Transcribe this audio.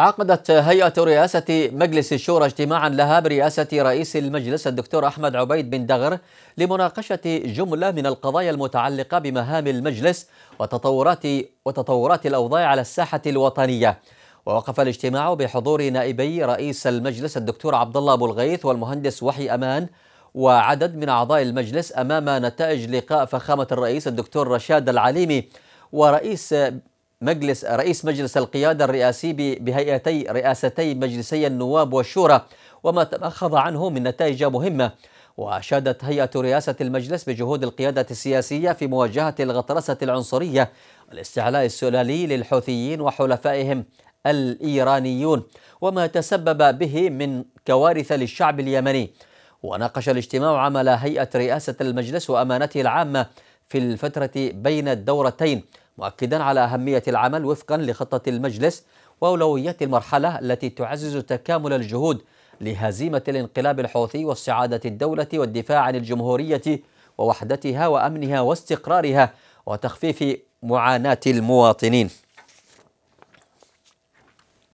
عقدت هيئة رئاسة مجلس الشورى اجتماعا لها برئاسة رئيس المجلس الدكتور أحمد عبيد بن دغر لمناقشة جملة من القضايا المتعلقة بمهام المجلس وتطورات وتطورات الأوضاع على الساحة الوطنية ووقف الاجتماع بحضور نائبي رئيس المجلس الدكتور عبد الله أبو الغيث والمهندس وحي أمان وعدد من أعضاء المجلس أمام نتائج لقاء فخامة الرئيس الدكتور رشاد العليمي ورئيس مجلس رئيس مجلس القيادة الرئاسي بهيئتي رئاستي مجلسي النواب والشورى وما تأخذ عنه من نتائج مهمة وأشادت هيئة رئاسة المجلس بجهود القيادة السياسية في مواجهة الغطرسة العنصرية والاستعلاء السلالي للحوثيين وحلفائهم الإيرانيون وما تسبب به من كوارث للشعب اليمني وناقش الاجتماع عمل هيئة رئاسة المجلس وأمانته العامة في الفترة بين الدورتين مؤكدا على أهمية العمل وفقا لخطة المجلس وأولويات المرحلة التي تعزز تكامل الجهود لهزيمة الانقلاب الحوثي واستعادة الدولة والدفاع عن الجمهورية ووحدتها وأمنها واستقرارها وتخفيف معاناة المواطنين